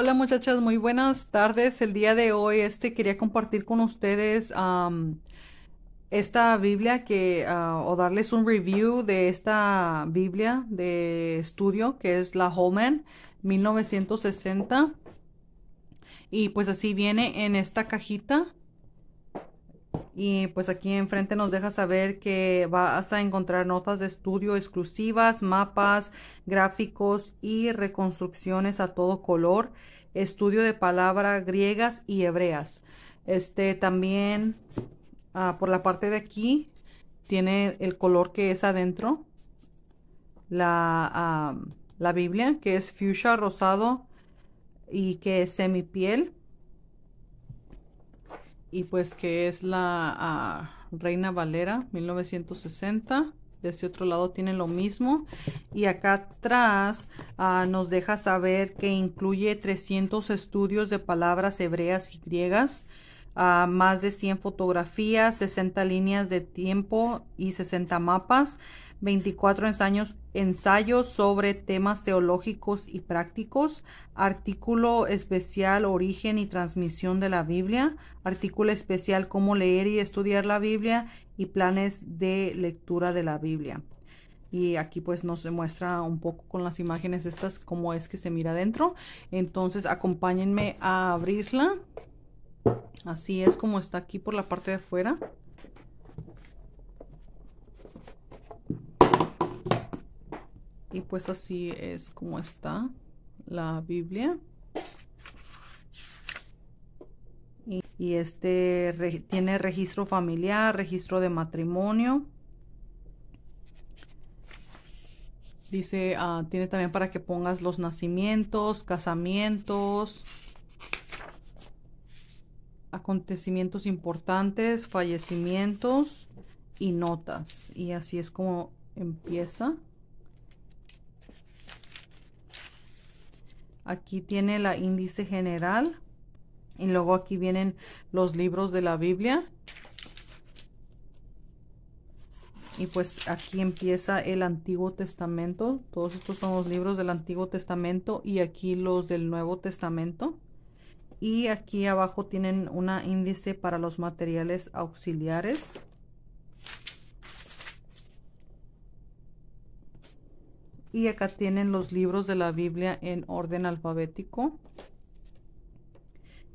Hola muchachas, muy buenas tardes. El día de hoy este quería compartir con ustedes esta Biblia que ah, o darles un review de esta Biblia de estudio que es la Holman 1960 y pues así viene en esta cajita y pues aquí enfrente nos deja saber que vas a encontrar notas de estudio exclusivas, mapas, gráficos y reconstrucciones a todo color, estudio de palabras griegas y hebreas. Este también ah, por la parte de aquí tiene el color que es adentro, la, ah, la Biblia que es fuchsia rosado y que es semipiel y pues que es la ah, Reina Valera 1960. De este otro lado tiene lo mismo. Y acá atrás ah, nos deja saber que incluye 300 estudios de palabras hebreas y griegas más de 100 fotografías, 60 líneas de tiempo y 60 mapas, 24 ensayos, ensayos sobre temas teológicos y prácticos, artículo especial origen y transmisión de la Biblia, artículo especial cómo leer y estudiar la Biblia y planes de lectura de la Biblia. Y aquí pues nos muestra un poco con las imágenes estas cómo es que se mira adentro. Entonces acompáñenme a abrirla. Así es como está aquí por la parte de afuera. Y pues así es como está la Biblia. Y, este tiene registro familiar, registro de matrimonio. Dice, ah, tiene también para que pongas los nacimientos, casamientos, acontecimientos importantes, fallecimientos y notas. Y así es como empieza. Aquí tiene la índice general. Y luego aquí vienen los libros de la Biblia. Y pues aquí empieza el Antiguo Testamento. Todos estos son los libros del Antiguo Testamento y aquí los del Nuevo Testamento y aquí abajo tienen un índice para los materiales auxiliares y acá tienen los libros de la Biblia en orden alfabético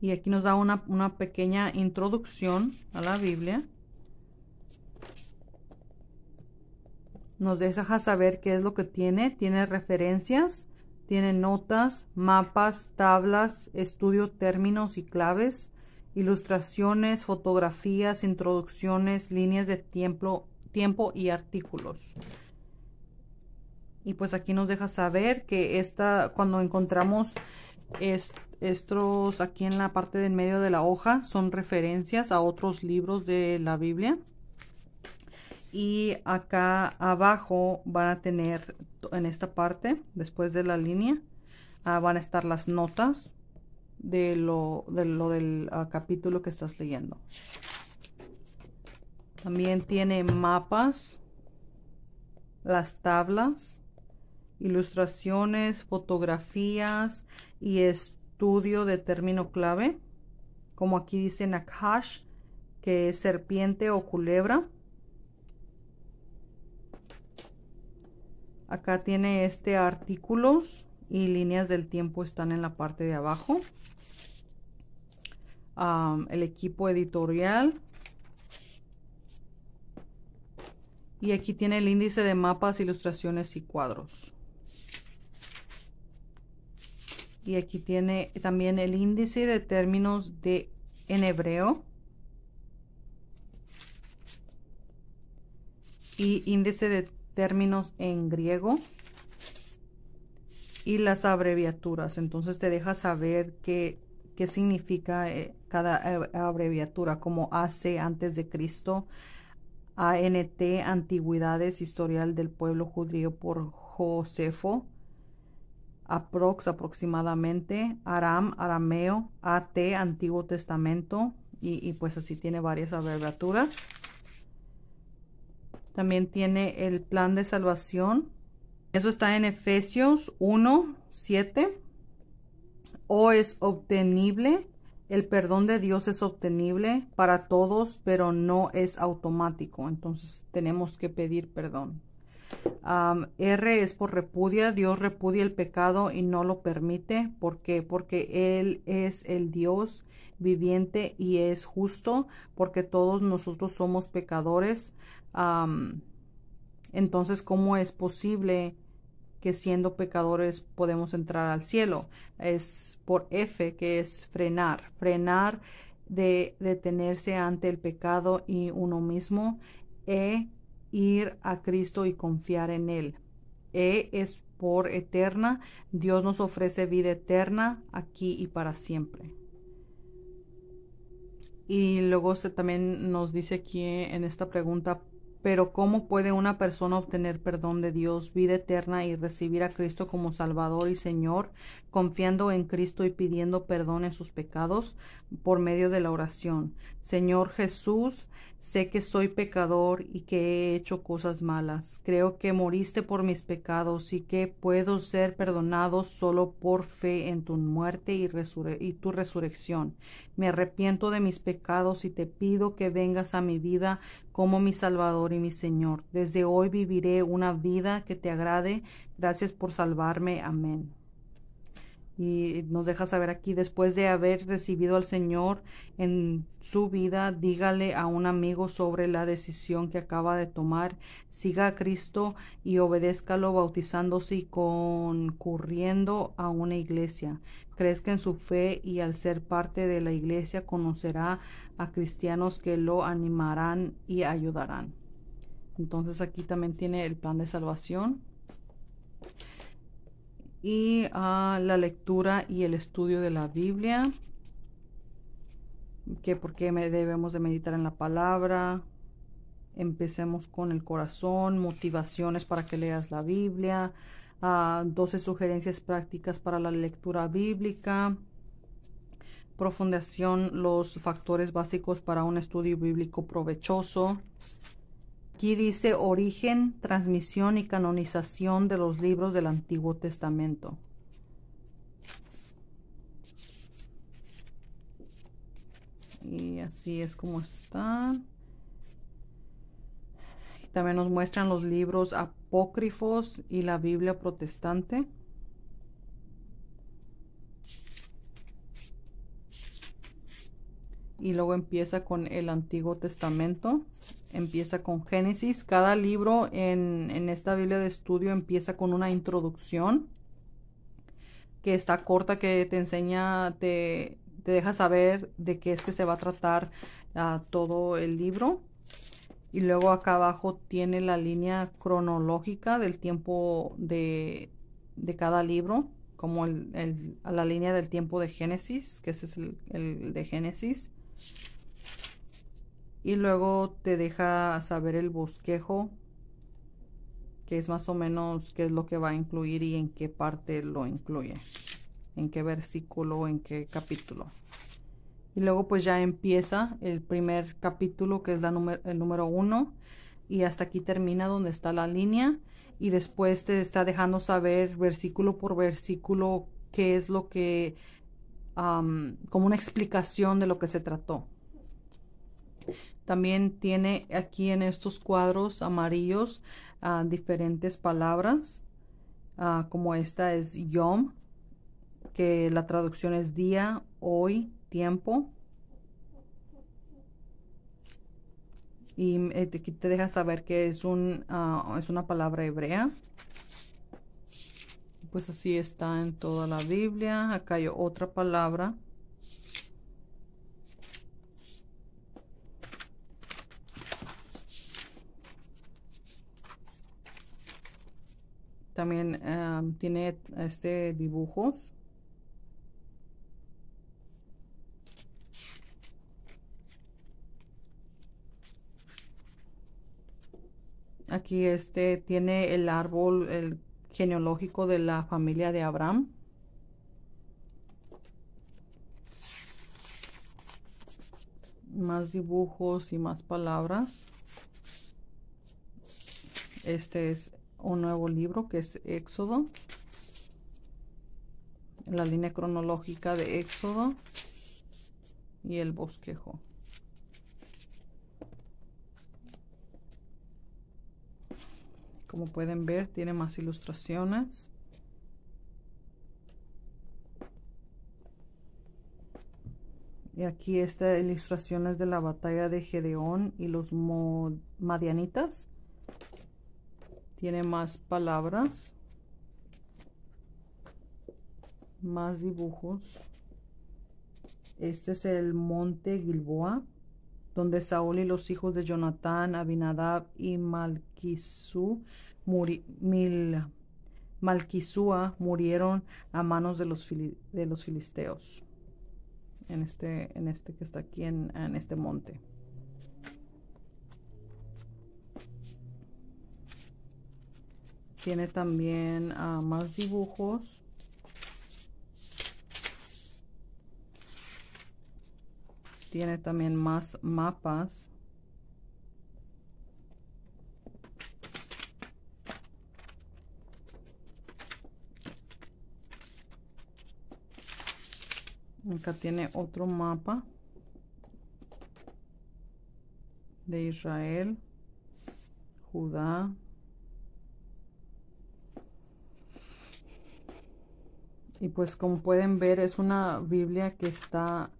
y aquí nos da una, una pequeña introducción a la Biblia nos deja saber qué es lo que tiene tiene referencias tiene notas, mapas, tablas, estudio términos y claves, ilustraciones, fotografías, introducciones, líneas de tiempo, tiempo y artículos. Y pues aquí nos deja saber que esta, cuando encontramos estos aquí en la parte del medio de la hoja, son referencias a otros libros de la Biblia y acá abajo van a tener en esta parte después de la línea ah, van a estar las notas de lo, lo del ah, capítulo que estás leyendo también tiene mapas las tablas ilustraciones fotografías y estudio de término clave como aquí dice Nakash que es serpiente o culebra acá tiene este artículos y líneas del tiempo están en la parte de abajo el equipo editorial y aquí tiene el índice de mapas ilustraciones y cuadros y aquí tiene también el índice de términos de en hebreo y índice de términos en griego y las abreviaturas. Entonces te deja saber qué, qué significa eh, cada abreviatura, como AC antes de Cristo, ANT Antigüedades, historial del pueblo judío por Josefo, aprox aproximadamente, Aram, arameo, AT Antiguo Testamento, y, y pues así tiene varias abreviaturas. También tiene el plan de salvación. Eso está en Efesios 1, 7. O es obtenible. El perdón de Dios es obtenible para todos, pero no es automático. Entonces tenemos que pedir perdón. R es por repudia. Dios repudia el pecado y no lo permite. ¿Por qué? Porque Él es el Dios viviente y es justo, porque todos nosotros somos pecadores entonces, ¿cómo es posible que siendo pecadores podemos entrar al cielo? Es por F, que es frenar. Frenar de detenerse ante el pecado y uno mismo. E, ir a Cristo y confiar en Él. E es por eterna. Dios nos ofrece vida eterna aquí y para siempre. Y luego se también nos dice aquí en esta pregunta, pero ¿cómo puede una persona obtener perdón de Dios, vida eterna y recibir a Cristo como Salvador y Señor, confiando en Cristo y pidiendo perdón en sus pecados por medio de la oración? Señor Jesús, sé que soy pecador y que he hecho cosas malas. Creo que moriste por mis pecados y que puedo ser perdonado solo por fe en tu muerte y, tu resurrección. Me arrepiento de mis pecados y te pido que vengas a mi vida como mi Salvador y mi Señor. Desde hoy viviré una vida que te agrade. Gracias por salvarme. Amén y nos deja saber aquí, después de haber recibido al Señor en su vida, dígale a un amigo sobre la decisión que acaba de tomar, siga a Cristo y obedézcalo bautizándose y concurriendo a una iglesia. Crezca en su fe y al ser parte de la iglesia conocerá a cristianos que lo animarán y ayudarán. Entonces aquí también tiene el plan de salvación y a la lectura y el estudio de la Biblia, que por qué debemos de meditar en la palabra. Empecemos con el corazón, motivaciones para que leas la Biblia, 12 ah, sugerencias prácticas para la lectura bíblica, profundización los factores básicos para un estudio bíblico provechoso, Aquí dice origen, transmisión y canonización de los libros del Antiguo Testamento. Y así es como está. también nos muestran los libros apócrifos y la Biblia protestante. Y luego empieza con el Antiguo Testamento empieza con Génesis. Cada libro en, en, esta Biblia de estudio empieza con una introducción que está corta, que te enseña, te, te deja saber de qué es que se va a tratar a ah, todo el libro. Y luego acá abajo tiene la línea cronológica del tiempo de, de cada libro, como la línea del tiempo de Génesis, que ese es el, el de Génesis y luego te deja saber el bosquejo que es más o menos qué es lo que va a incluir y en qué parte lo incluye en qué versículo en qué capítulo y luego pues ya empieza el primer capítulo que es la el número uno y hasta aquí termina donde está la línea y después te está dejando saber versículo por versículo qué es lo que como una explicación de lo que se trató también tiene aquí en estos cuadros amarillos ah, diferentes palabras, ah, como esta es Yom, que la traducción es día, hoy, tiempo. Y aquí mm, eh, te deja saber que es, ah, es una palabra hebrea. Pues así está en toda la Biblia. Acá hay otra palabra También tiene este dibujos. Aquí este tiene el árbol genealógico de la familia de Abraham. Más dibujos y más palabras. Este es un nuevo libro que es Éxodo, la línea cronológica de Éxodo y el bosquejo. Como pueden ver, tiene más ilustraciones. Y aquí esta ilustración es de la batalla de Gedeón y los Madianitas tiene más palabras, más dibujos. Este es el monte Gilboa, donde Saúl y los hijos de Jonatán, Abinadab y Malquisú, Malquisúa murieron a manos de los, filisteos. En este, en este que está aquí, en este monte. Tiene también ah, más dibujos. Tiene también más mapas. Acá tiene otro mapa de Israel, Judá, Y pues como pueden ver es una Biblia que está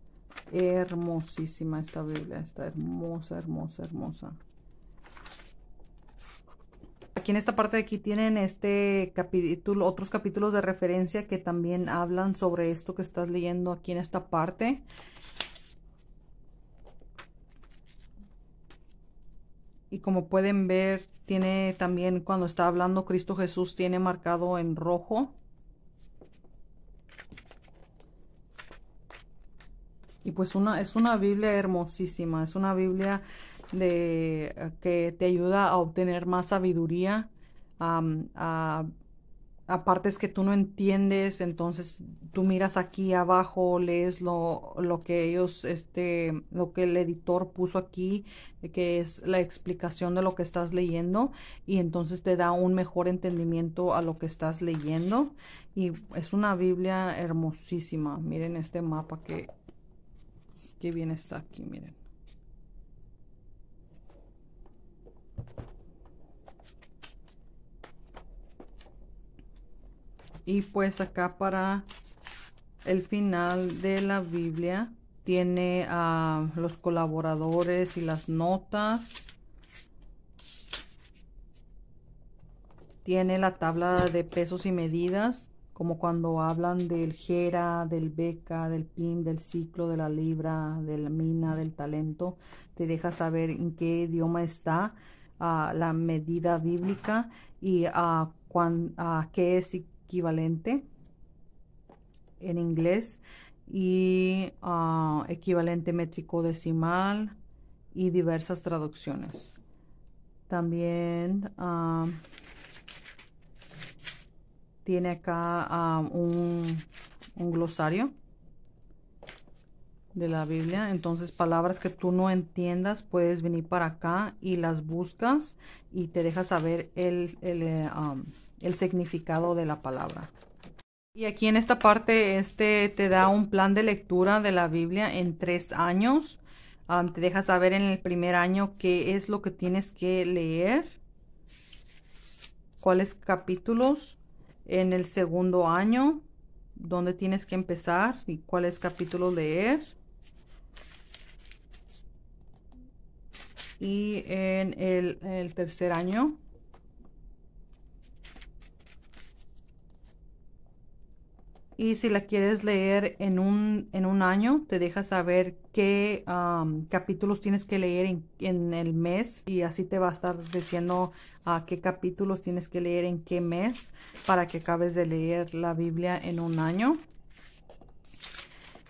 hermosísima esta Biblia. Está hermosa, hermosa, hermosa. Aquí en esta parte de aquí tienen este capítulo, otros capítulos de referencia que también hablan sobre esto que estás leyendo aquí en esta parte. Y como pueden ver, tiene también cuando está hablando Cristo Jesús tiene marcado en rojo Y pues una, es una Biblia hermosísima, es una Biblia eh, que te ayuda a obtener más sabiduría, Aparte a, partes que tú no entiendes, entonces tú miras aquí abajo, lees lo, que ellos, este, lo que el editor puso aquí, eh, que es la explicación de lo que estás leyendo, y entonces te da un mejor entendimiento a lo que estás leyendo. Y es una Biblia hermosísima. Miren este mapa que qué bien está aquí, miren. Y pues acá para el final de la Biblia tiene a los colaboradores y las notas. Tiene la tabla de pesos y medidas como cuando hablan del jera, del beca, del PIM, del ciclo, de la libra, de la mina, del talento, te deja saber en qué idioma está ah, la medida bíblica y a ah, ah, qué es equivalente en inglés y equivalente métrico decimal y diversas traducciones. También tiene acá un, glosario de la Biblia. Entonces, palabras que tú no entiendas, puedes venir para acá y las buscas y te deja saber eh, el, significado de la palabra. Y aquí en esta parte, este te da un plan de lectura de la Biblia en tres años. te deja saber en el primer año qué es lo que tienes que leer, cuáles capítulos en el segundo año, dónde tienes que empezar y cuál es capítulo leer. Y en el tercer año, Y si la quieres leer en un, año, te deja saber qué capítulos tienes que leer en, el mes y así te va a estar diciendo a ah, qué capítulos tienes que leer en qué mes para que acabes de leer la Biblia en un año.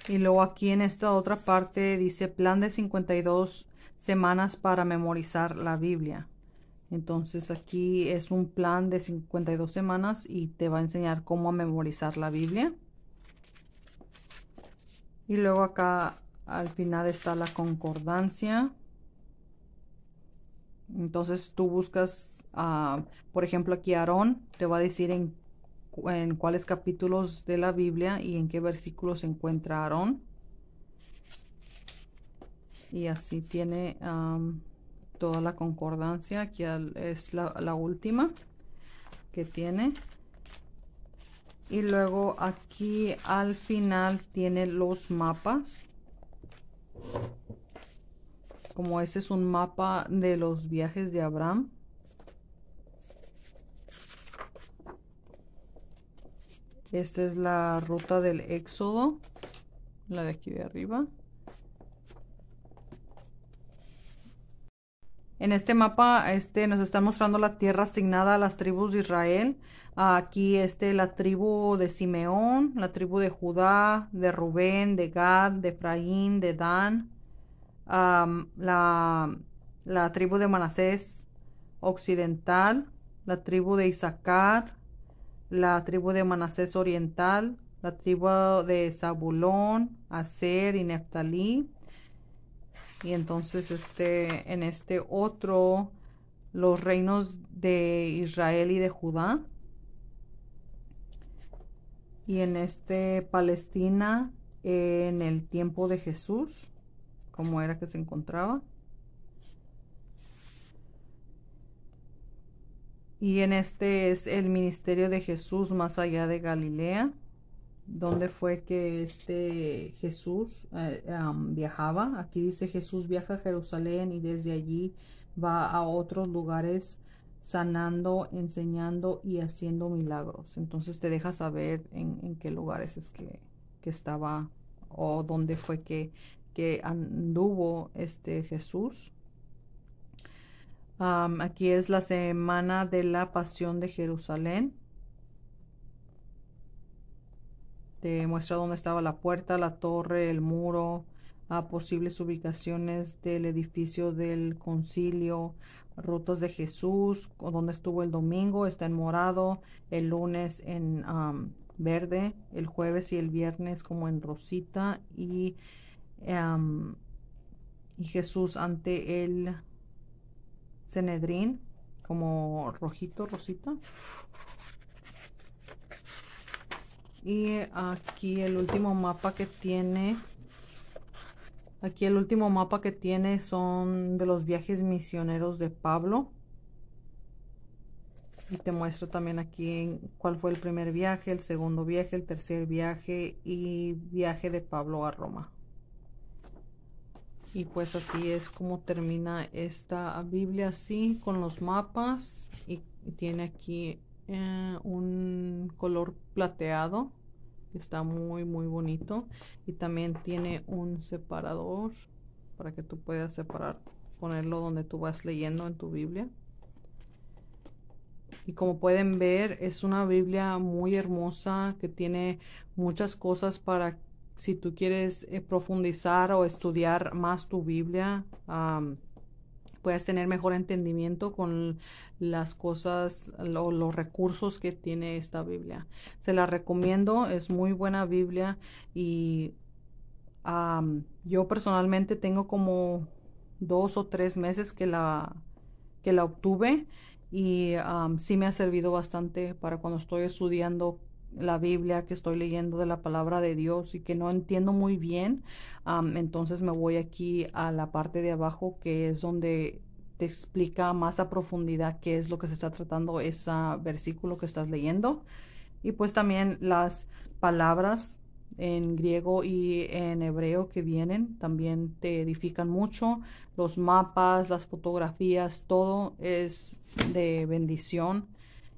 Y luego aquí en esta otra parte dice plan de 52 semanas para memorizar la Biblia. Entonces aquí es un plan de 52 semanas y te va a enseñar cómo memorizar la Biblia. Y luego acá al final está la concordancia. Entonces tú buscas, ah, por ejemplo, aquí Aarón te va a decir en, cuáles capítulos de la Biblia y en qué versículos se encuentra Aarón. Y así tiene toda la concordancia aquí es la, última que tiene y luego aquí al final tiene los mapas como este es un mapa de los viajes de Abraham esta es la ruta del éxodo la de aquí de arriba En este mapa este, nos está mostrando la tierra asignada a las tribus de Israel. Aquí este, la tribu de Simeón, la tribu de Judá, de Rubén, de Gad, de Efraín, de Dan, la, tribu de Manasés occidental, la tribu de Isaacar, la tribu de Manasés oriental, la tribu de Zabulón, Aser y Neftalí, y entonces este en este otro los reinos de Israel y de Judá y en este Palestina en el tiempo de Jesús como era que se encontraba y en este es el ministerio de Jesús más allá de Galilea dónde fue que este Jesús eh, viajaba. Aquí dice Jesús viaja a Jerusalén y desde allí va a otros lugares sanando, enseñando y haciendo milagros. Entonces te deja saber en, qué lugares es que, estaba o dónde fue que, que anduvo este Jesús. aquí es la semana de la pasión de Jerusalén. te este, muestra dónde estaba la puerta, la torre, el muro, a posibles ubicaciones del edificio del concilio, rutas de Jesús, donde estuvo el domingo, está en morado, el lunes en verde, el jueves y el viernes como en rosita y, y Jesús ante el Cenedrín como rojito, rosita y aquí el último mapa que tiene aquí el último mapa que tiene son de los viajes misioneros de Pablo y te muestro también aquí cuál fue el primer viaje, el segundo viaje, el tercer viaje y viaje de Pablo a Roma. Y pues así es como termina esta Biblia así con los mapas y tiene aquí eh, un color plateado está muy muy bonito y también tiene un separador para que tú puedas separar ponerlo donde tú vas leyendo en tu biblia y como pueden ver es una biblia muy hermosa que tiene muchas cosas para si tú quieres eh, profundizar o estudiar más tu biblia puedas tener mejor entendimiento con las cosas o los recursos que tiene esta Biblia. Se la recomiendo, es muy buena Biblia y yo personalmente tengo como dos o tres meses que la, que la obtuve y sí me ha servido bastante para cuando estoy estudiando la Biblia, que estoy leyendo de la palabra de Dios y que no entiendo muy bien, entonces me voy aquí a la parte de abajo que es donde te explica más a profundidad qué es lo que se está tratando ese versículo que estás leyendo. Y pues también las palabras en griego y en hebreo que vienen también te edifican mucho. Los mapas, las fotografías, todo es de bendición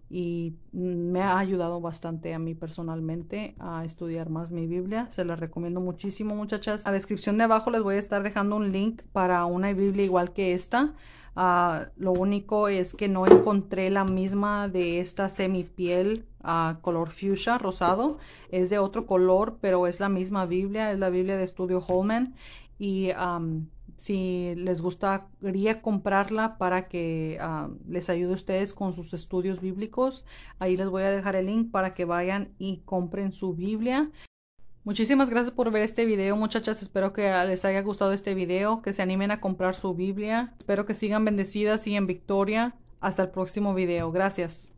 y me ha ayudado bastante a mí personalmente a estudiar más mi Biblia. Se la recomiendo muchísimo, muchachas. A la descripción de abajo les voy a estar dejando un link para una Biblia igual que esta. Ah, lo único es que no encontré la misma de esta semipiel a ah, color fuchsia, rosado. Es de otro color, pero es la misma Biblia, es la Biblia de Estudio Holman. Y si les gustaría comprarla para que ah, les ayude a ustedes con sus estudios bíblicos. Ahí les voy a dejar el link para que vayan y compren su Biblia. Muchísimas gracias por ver este video, muchachas. Espero que les haya gustado este video, que se animen a comprar su Biblia. Espero que sigan bendecidas y en victoria. Hasta el próximo video. Gracias.